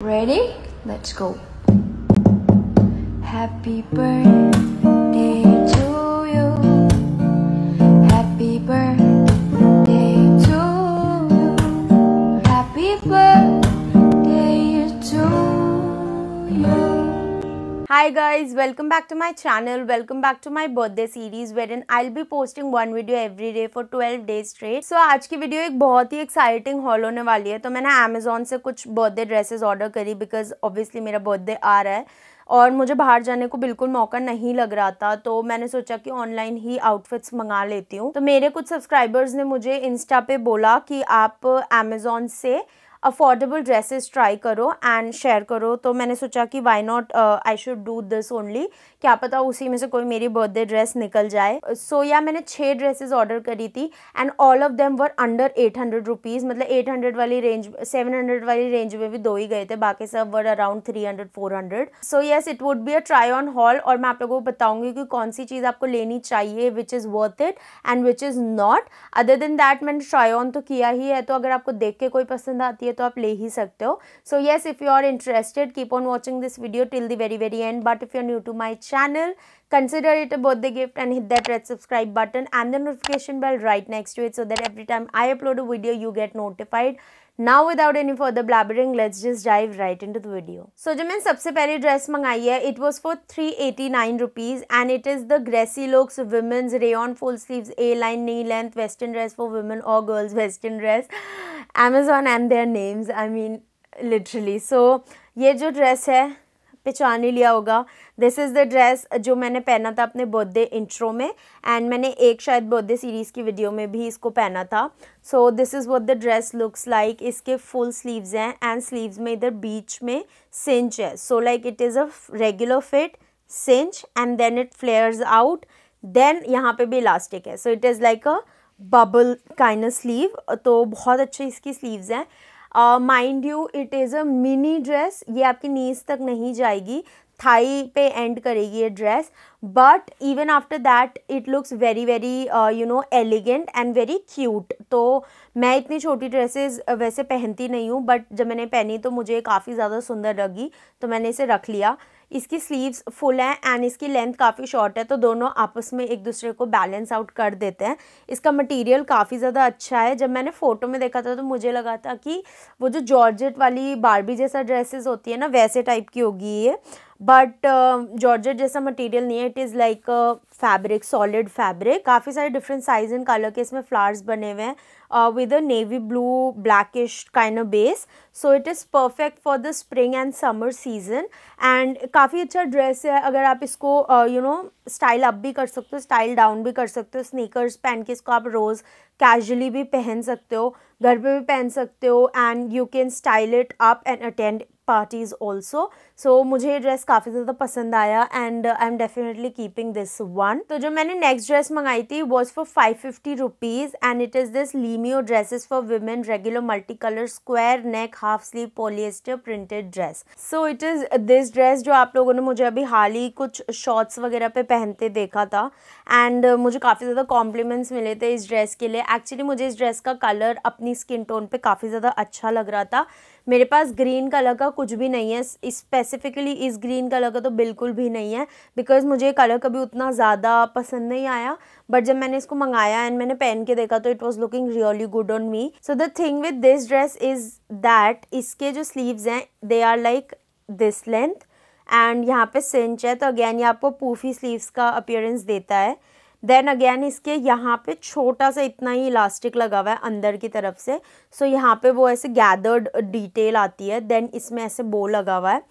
Ready? Let's go. Happy birthday to hi guys welcome back to my channel welcome back to my birthday series wherein i'll be posting one video every day for 12 days straight so आज की video एक बहुत ही exciting hall होने वाली है तो मैंने Amazon से कुछ बर्थडे dresses ऑर्डर करी बिकॉज ऑब्वियसली मेरा बर्थडे आ रहा है और मुझे बाहर जाने को बिल्कुल मौका नहीं लग रहा था तो मैंने सोचा कि ऑनलाइन ही आउटफिट्स मंगा लेती हूँ तो मेरे कुछ सब्सक्राइबर्स ने मुझे इंस्टा पे बोला कि आप अमेजोन से अफोर्डेबल ड्रेसेस ट्राई करो एंड शेयर करो तो मैंने सोचा कि why not I should do this only क्या पता उसी में से कोई मेरी बर्थडे ड्रेस निकल जाए सो so, या yeah, मैंने छः ड्रेसेस ऑर्डर करी थी and all of them were under eight hundred rupees मतलब एट हंड्रेड वाली रेंज सेवन हंड्रेड वाली रेंज में भी दो ही गए थे बाकी सब were around three hundred four hundred so yes it would be a try on haul और मैं आप लोगों को बताऊंगी कि कौन सी चीज़ आपको लेनी चाहिए which is worth it and which is not other than that मैंने ट्राई ऑन तो किया ही है तो अगर आपको देख के कोई पसंद आती है तो आप ले ही सकते हो so yes if you are interested keep on watching this video till the very very end but if you new to my channel consider it a birthday gift and hit that red subscribe button and the notification bell right next to it so that every time i upload a video you get notified now without any further blabbering let's just dive right in to the video so जो मैंने सबसे पहली dress मंगाई है it was for three eighty nine rupees and it is the Gracy Looks women's rayon full sleeves A line knee length western dress for women और girls western dress Amazon and their names I mean literally so ये जो dress है पहचान ही लिया होगा this is the dress जो मैंने पहना था अपने बर्थडे इंट्रो में एंड मैंने एक शायद बर्थडे सीरीज़ की वीडियो में भी इसको पहना था so this is what the dress looks like इसके फुल स्लीव्स हैं एंड स्लीव्स में इधर बीच में सिंच है so like it is a regular fit cinch and then it flares out then यहाँ पे भी इलास्टिक है so it is like a bubble kind sleeve तो बहुत अच्छे इसकी स्लीव्स हैं mind you it is a mini dress ये आपकी नीज तक नहीं जाएगी थाई पे एंड करेगी ये dress but even after that it looks very very you know elegant and very cute तो मैं इतनी छोटी ड्रेसेस वैसे पहनती नहीं हूँ बट जब मैंने पहनी तो मुझे काफ़ी ज़्यादा सुंदर लगी तो मैंने इसे रख लिया इसकी स्लीव्स फुल हैं एंड इसकी लेंथ काफ़ी शॉर्ट है तो दोनों आपस में एक दूसरे को बैलेंस आउट कर देते हैं इसका मटेरियल काफ़ी ज़्यादा अच्छा है जब मैंने फ़ोटो में देखा था तो मुझे लगा था कि वो जो जॉर्जेट वाली बारबी जैसा ड्रेसेस होती है ना वैसे टाइप की होगी ये बट जॉर्जेट um, जैसा मटेरियल नहीं है it is like fabric solid fabric काफ़ी सारे डिफरेंट साइज एंड कलर के इसमें फ्लावर्स बने हुए हैं with a navy blue blackish kind of base so it is perfect for the spring and summer season and काफ़ी अच्छा ड्रेस है अगर आप इसको यू नो स्टाइल अप भी कर सकते हो स्टाइल डाउन भी कर सकते हो स्नीकर्स पहन के इसको आप रोज़ कैजुअली भी पहन सकते हो घर पे भी पहन सकते हो and you can style it up and attend parties also so मुझे ये ड्रेस काफ़ी ज़्यादा पसंद आया and I am definitely keeping this one तो जो मैंने नेक्स्ट ड्रेस मंगाई थी was for five fifty rupees and it is this Leemio dresses for women regular multi colour square neck half sleeve polyester printed dress so it is this dress जो आप लोगों ने मुझे अभी हाल ही कुछ शॉर्ट्स वगैरह पे पहनते देखा था एंड uh, मुझे काफ़ी ज़्यादा कॉम्प्लीमेंट्स मिले थे इस ड्रेस के लिए एक्चुअली मुझे इस ड्रेस का कलर अपनी स्किन टोन पे काफ़ी ज़्यादा अच्छा लग रहा था मेरे पास ग्रीन कलर का कुछ भी नहीं है स्पेसिफिकली इस ग्रीन कलर का तो बिल्कुल भी नहीं है बिकॉज मुझे ये कलर कभी उतना ज़्यादा पसंद नहीं आया बट जब मैंने इसको मंगाया एंड मैंने पहन के देखा तो it was looking really good on me so the thing with this dress is that इसके जो स्लीव्स हैं they are like this length and यहाँ पे सिंच है तो अगेन ये आपको पूफी स्लीव्स का अपियरेंस देता है देन अगेन इसके यहाँ पे छोटा सा इतना ही इलास्टिक लगा हुआ है अंदर की तरफ से सो so, यहाँ पे वो ऐसे गैदर्ड डिटेल आती है देन इसमें ऐसे बो लगा हुआ है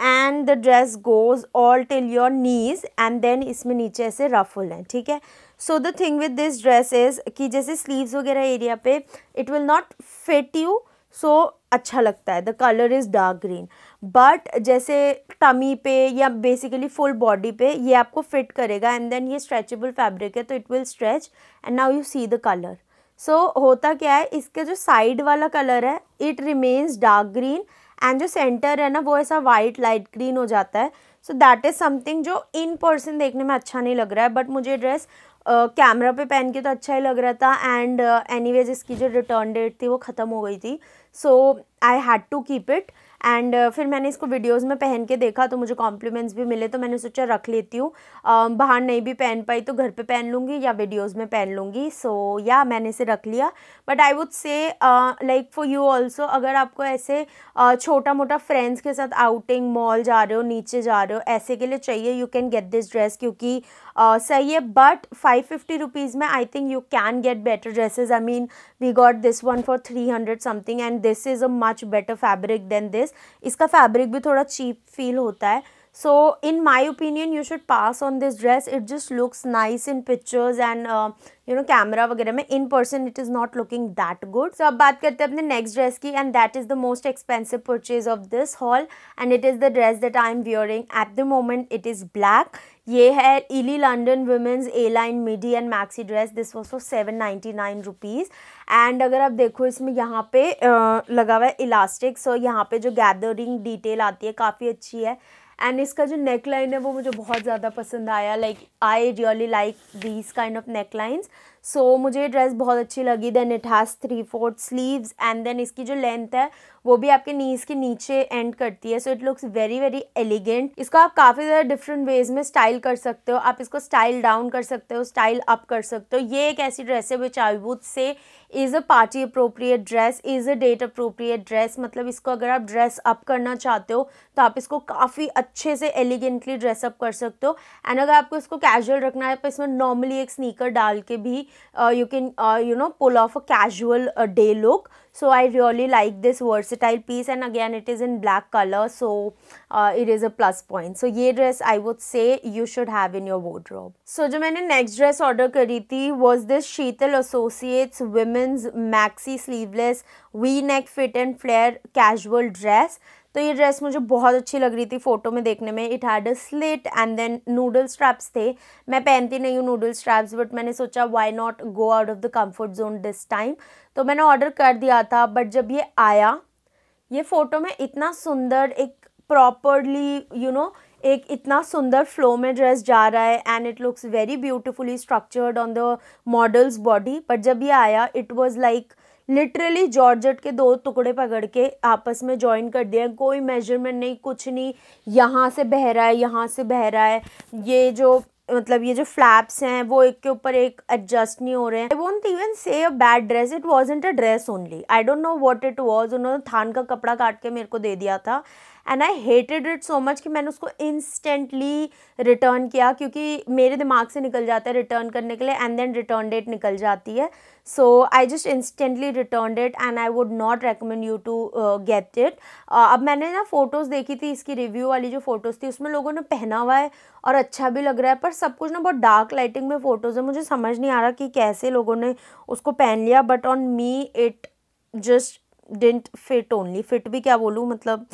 and the dress goes all till your knees and then इसमें नीचे ऐसे रफुल हैं ठीक है so the thing with this dress is कि जैसे स्लीव्स वगैरह एरिया पे it will not fit you so अच्छा लगता है the colour is dark green but जैसे टमी पे या बेसिकली फुल बॉडी पे ये आपको फिट करेगा एंड देन ये स्ट्रेचेबल फैब्रिक है तो it will stretch and now you see the colour so होता क्या है इसका जो साइड वाला कलर है it remains dark green and जो सेंटर है ना वो ऐसा वाइट लाइट ग्रीन हो जाता है सो दैट इज़ समथिंग जो इन पर्सन देखने में अच्छा नहीं लग रहा है बट मुझे ड्रेस कैमरा uh, पे पहन के तो अच्छा ही लग रहा था एंड एनी वेज इसकी जो रिटर्न डेट थी वो ख़त्म हो गई थी so I had to keep it and uh, फिर मैंने इसको वीडियोज़ में पहन के देखा तो मुझे कॉम्प्लीमेंट्स भी मिले तो मैंने सोचा रख लेती हूँ um, बाहर नहीं भी पहन पाई तो घर पे पहन लूँगी या वीडियोज़ में पहन लूँगी सो या मैंने इसे रख लिया but I would say like for you also अगर आपको ऐसे uh, छोटा मोटा फ्रेंड्स के साथ आउटिंग मॉल जा रहे हो नीचे जा रहे हो ऐसे के लिए चाहिए you can get this dress क्योंकि uh, सही है बट फाइव फिफ्टी रुपीज़ में I think you can get better dresses I mean we got this one for three hundred something and this is a much better fabric than this इसका fabric भी थोड़ा cheap feel होता है so in my opinion you should pass on this dress it just looks nice in pictures and uh, you know camera वगैरह में in person it is not looking that good so अब बात करते हैं अपने next dress की and that is the most expensive purchase of this haul and it is the dress that I am wearing at the moment it is black ये है Ily London women's A line midi and maxi dress this was for seven ninety nine rupees and अगर आप देखो इसमें यहाँ पे आ, लगा हुआ है इलास्टिक सो यहाँ पे जो गैदरिंग डिटेल आती है काफ़ी अच्छी है एंड इसका जो नेकलाइन है वो मुझे बहुत ज़्यादा पसंद आया like I really like these kind of necklines so so, मुझे ड्रेस बहुत अच्छी लगी then it has three fourth sleeves and then इसकी जो लेंथ है वो भी आपके नीज़ के नीचे एंड करती है so it looks very very elegant इसको आप काफ़ी ज़्यादा डिफरेंट वेज में स्टाइल कर सकते हो आप इसको स्टाइल डाउन कर सकते हो स्टाइल अप कर सकते हो ये एक ऐसी ड्रेस है which I would say is a party appropriate dress is a date appropriate dress मतलब इसको अगर आप ड्रेस अप करना चाहते हो तो आप इसको काफ़ी अच्छे से एलिगेंटली ड्रेसअप कर सकते हो एंड अगर आपको इसको कैजुअल रखना है तो इसमें नॉर्मली एक स्नीकर डाल के भी uh, you can uh, you know pull off a casual uh, day look so i really like this versatile piece and again it is in black color so uh, it is a plus point so ye dress i would say you should have in your wardrobe so jo maine next dress order kari thi was this sheetal associates women's maxi sleeveless v neck fit and flare casual dress तो ये dress मुझे बहुत अच्छी लग रही थी photo में देखने में it had a slit and then noodle straps थे मैं पहनती नहीं हूँ नूडल स्ट्रैप्स बट मैंने सोचा why not go out of the comfort zone this time तो मैंने ऑर्डर कर दिया था बट जब ये आया ये फ़ोटो में इतना सुंदर एक प्रॉपरली यू नो एक इतना सुंदर फ्लो में ड्रेस जा रहा है and it looks very beautifully structured on the model's body but जब ये आया it was like literally georgette के दो टुकड़े पकड़ के आपस में ज्वाइन कर दिया कोई मेजरमेंट नहीं कुछ नहीं यहाँ से बह रहा है यहाँ से बह रहा है ये जो मतलब ये जो फ्लैप्स हैं वो एक के ऊपर एक एडजस्ट नहीं हो रहे हैं आई won't even say a bad dress it wasn't a dress only I don't know what it was उन्होंने थान का कपड़ा काट के मेरे को दे दिया था and I hated it so much कि मैंने उसको इंस्टेंटली रिटर्न किया क्योंकि मेरे दिमाग से निकल जाता है रिटर्न करने के लिए एंड देन रिटर्न डेट निकल जाती है so I just instantly returned it and I would not recommend you to get it अब मैंने ना फ़ोटोज़ देखी थी इसकी रिव्यू वाली जो फ़ोटोज़ थी उसमें लोगों ने पहना हुआ है और अच्छा भी लग रहा है पर सब कुछ ना बहुत डार्क लाइटिंग में फ़ोटोज़ है मुझे समझ नहीं आ रहा कि कैसे लोगों ने उसको पहन लिया but on me it just didn't fit only fit भी क्या बोलूँ मतलब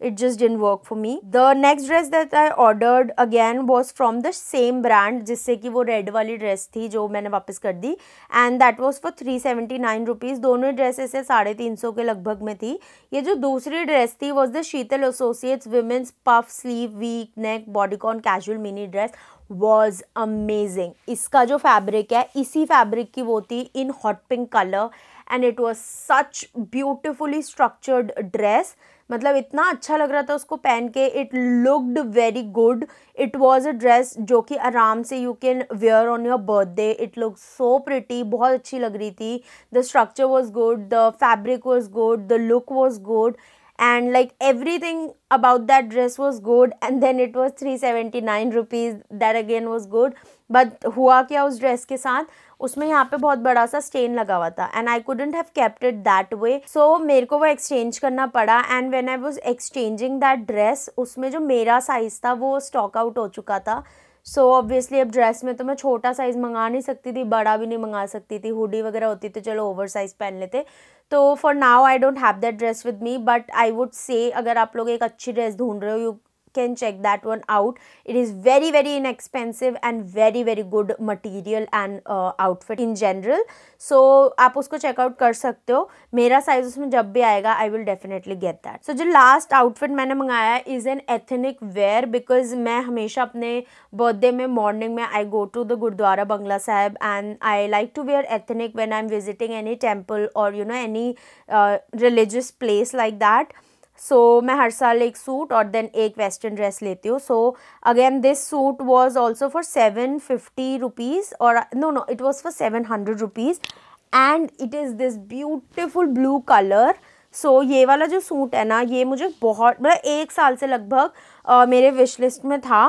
it just didn't work for me the next dress that I ordered again was from the same brand jisse ki wo red wali dress thi jo maine wapas kar di and that was for 379 rupees dono dresses se 350 ke lagbhag mein thi ye jo dusri dress thi was the sheetal associates women's puff sleeve v neck bodycon casual mini dress was amazing इसका जो fabric है इसी fabric की वो थी in hot pink colour and it was such beautifully structured dress मतलब इतना अच्छा लग रहा था उसको पहन के it looked very good it was a dress जो कि आराम से you can wear on your birthday it look so pretty बहुत अच्छी लग रही थी the structure was good the fabric was good the look was good and like everything about that dress was good and then it was 379 rupees that again was good but हुआ क्या उस dress के साथ उसमें यहाँ पे बहुत बड़ा सा स्टेन लगा हुआ था and I couldn't have kept it that way so मेरे को वो एक्सचेंज करना पड़ा and when I was exchanging that dress उसमें जो मेरा साइज़ था वो स्टॉक आउट हो चुका था सो so, ऑब्वियसली अब ड्रेस में तो मैं छोटा साइज़ मंगा नहीं सकती थी बड़ा भी नहीं मंगा सकती थी हुडी वगैरह होती तो चलो ओवर साइज़ पहन लेते तो for now I don't have that dress with me but I would say अगर आप लोग एक अच्छी ड्रेस ढूंढ रहे हो you can check that one out it is very very inexpensive and very very good material and uh, outfit in general so आप उसको चेकआउट कर सकते हो मेरा साइज उसमें जब भी आएगा I will definitely get that so जो लास्ट आउटफिट मैंने मंगाया is an ethnic wear because मैं हमेशा अपने बर्थडे में मॉर्निंग में I go to the Gurudwara Bangla Sahib and I like to wear ethnic when I am visiting any temple और you know any religious place like that so so, मैं हर साल एक suit और देन एक वेस्टर्न ड्रेस लेती हूँ so again this suit was also for seven fifty rupees और no no it was for seven hundred rupees and it is this beautiful blue colour so ये वाला जो सूट है ना ये मुझे बहुत मतलब एक साल से लगभग मेरे विश लिस्ट में था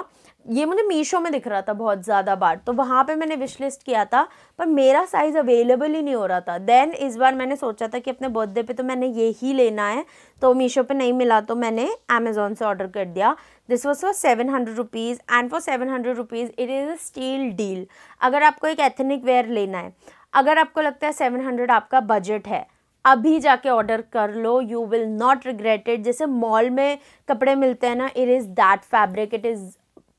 ये मुझे मीशो में दिख रहा था बहुत ज़्यादा बार तो वहाँ पे मैंने विश लिस्ट किया था पर मेरा साइज़ अवेलेबल ही नहीं हो रहा था देन इस बार मैंने सोचा था कि अपने बर्थडे पे तो मैंने ये ही लेना है तो मीशो पे नहीं मिला तो मैंने अमेज़ोन से ऑर्डर कर दिया this was for seven hundred rupees and for seven hundred rupees it is a steal deal अगर आपको एक एथनिक वेयर लेना है अगर आपको लगता है सेवन हंड्रेड आपका बजट है अभी जाके ऑर्डर कर लो you will not regret it जैसे मॉल में कपड़े मिलते हैं ना it is that fabric it is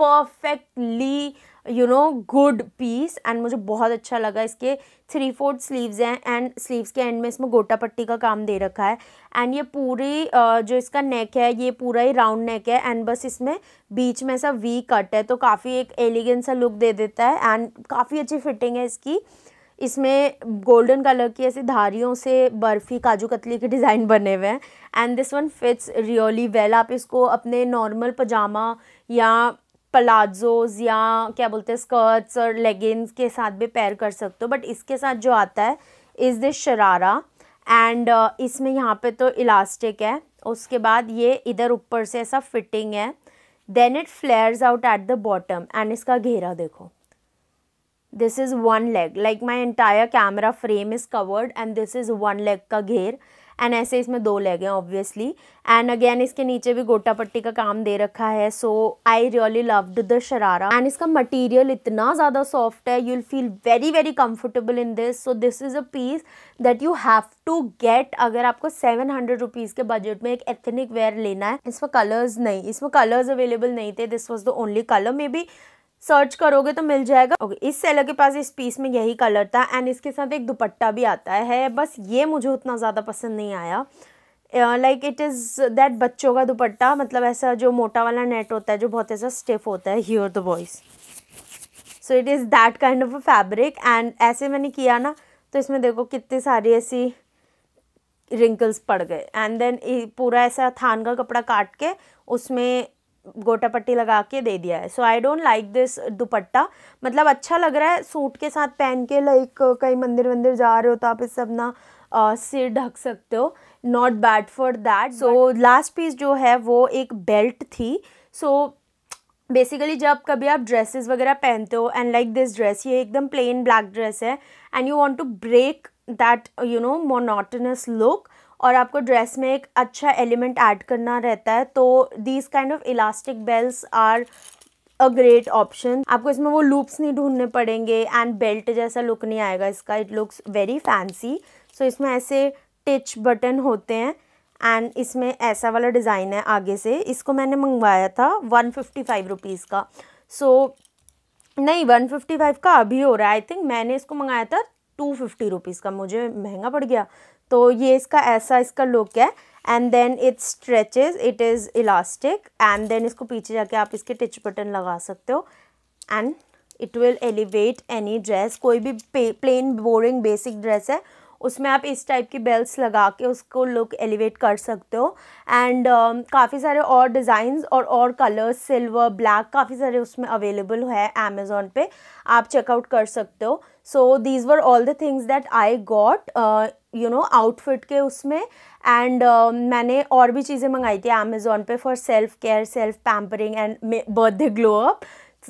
perfectly you know good piece and मुझे बहुत अच्छा लगा इसके थ्री फोर्थ स्लीव्स हैं एंड स्लीव्स के एंड में इसमें गोटा पट्टी का काम दे रखा है एंड ये पूरी जो इसका नेक है ये पूरा ही राउंड नेक है एंड बस इसमें बीच में ऐसा वी कट है तो काफ़ी एक एलिगेंट सा लुक दे देता है एंड काफ़ी अच्छी फिटिंग है इसकी इसमें गोल्डन कलर की ऐसी धारियों से बर्फ़ी काजू कतली के डिज़ाइन बने हुए हैं and this one fits really well आप इसको अपने नॉर्मल पजामा या पलाजोज़ या क्या बोलते हैं स्कर्ट्स और लेगिंग्स के साथ भी पैर कर सकते हो बट इसके साथ जो आता है इज़ दिस शरारा एंड इसमें यहाँ पे तो इलास्टिक है उसके बाद ये इधर ऊपर से ऐसा फिटिंग है then it flares out at the bottom and इसका घेरा देखो this is one leg like my entire camera frame is covered and this is one leg का घेर एंड ऐसे इसमें दो लेग हैं ऑब्वियसली एंड अगेन इसके नीचे भी गोटा पट्टी का काम दे रखा है so I really loved the sharara and इसका मटेरियल इतना ज़्यादा सॉफ्ट है you will feel very very comfortable in this so this is a piece that you have to get अगर आपको सेवन हंड्रेड रुपीज़ के बजट में एक एथनिक वेयर लेना है इसमें कलर्स नहीं इसमें कलर्स अवेलेबल नहीं थे this was the only colour maybe search करोगे तो मिल जाएगा ओके इस सेलर के पास इस पीस में यही कलर था एंड इसके साथ एक दुपट्टा भी आता है बस ये मुझे उतना ज़्यादा पसंद नहीं आया लाइक इट इज़ दैट बच्चों का दुपट्टा मतलब ऐसा जो मोटा वाला नेट होता है जो बहुत ऐसा स्टिफ होता है here the boys so it is that kind of a fabric and ऐसे मैंने किया ना तो इसमें देखो कितनी सारी ऐसी रिंकल्स पड़ गए एंड देन पूरा ऐसा थान का कपड़ा काट के उसमें गोटा पट्टी लगा के दे दिया है so I don't like this dupatta मतलब अच्छा लग रहा है सूट के साथ पहन के लाइक कहीं मंदिर वंदिर जा रहे हो तो आप इससे अपना सिर ढक सकते हो not bad for that so last piece जो है वो एक बेल्ट थी सो so, बेसिकली जब कभी आप ड्रेसेस वगैरह पहनते हो एंड लाइक दिस ड्रेस ये एकदम प्लेन ब्लैक ड्रेस है and you want to break that you know monotonous look और आपको ड्रेस में एक अच्छा एलिमेंट ऐड करना रहता है तो these kind of elastic belts are a great option आपको इसमें वो लूप्स नहीं ढूंढने पड़ेंगे एंड बेल्ट जैसा लुक नहीं आएगा इसका it looks very fancy so इसमें ऐसे टिच बटन होते हैं एंड इसमें ऐसा वाला डिज़ाइन है आगे से इसको मैंने मंगवाया था वन फिफ्टी फाइव रुपीज़ का सो so, नहीं वन फिफ्टी फाइव का अभी हो रहा है आई थिंक मैंने इसको मंगाया था टू फिफ्टी रुपीज़ का मुझे महंगा पड़ गया तो ये इसका ऐसा इसका लुक है and then it stretches it is elastic and then इसको पीछे जाके आप इसके टिच बटन लगा सकते हो and it will elevate any dress कोई भी प्लेन बोरिंग बेसिक ड्रेस है उसमें आप इस टाइप की बेल्ट लगा के उसको लुक एलिवेट कर सकते हो एंड uh, um, काफ़ी सारे और डिज़ाइंस और और कलर्स सिल्वर ब्लैक काफ़ी सारे उसमें अवेलेबल है अमेज़ोन पे आप चेकआउट कर सकते हो so these were all the things that I got you know outfit के उसमें एंड uh, um, मैंने और भी चीज़ें मंगाई थी अमेज़ोन पे for self care self pampering and birthday glow up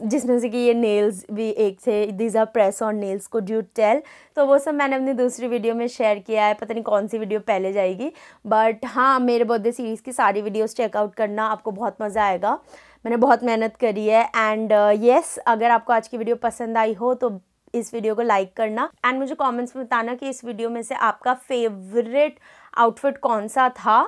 जिसमें से कि ये नेल्स भी एक थे these are press on nails को ड्यू टेल तो वो सब मैंने अपनी दूसरी वीडियो में शेयर किया है पता नहीं कौन सी वीडियो पहले जाएगी बट हाँ मेरे बर्थडे सीरीज़ की सारी वीडियोस चेकआउट करना आपको बहुत मज़ा आएगा मैंने बहुत मेहनत करी है एंड येस uh, yes, अगर आपको आज की वीडियो पसंद आई हो तो इस वीडियो को लाइक करना एंड मुझे कमेंट्स में बताना कि इस वीडियो में से आपका फेवरेट आउटफिट कौन सा था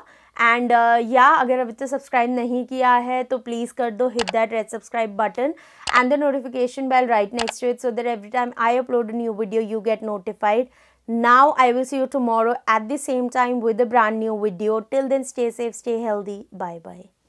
एंड uh, या अगर अभी तो सब्सक्राइब नहीं किया है तो प्लीज़ कर दो hit that red subscribe button and the notification bell right next to it so that every time I upload a new video you get notified now I will see you tomorrow at the same time with a brand new video till then stay safe stay healthy bye bye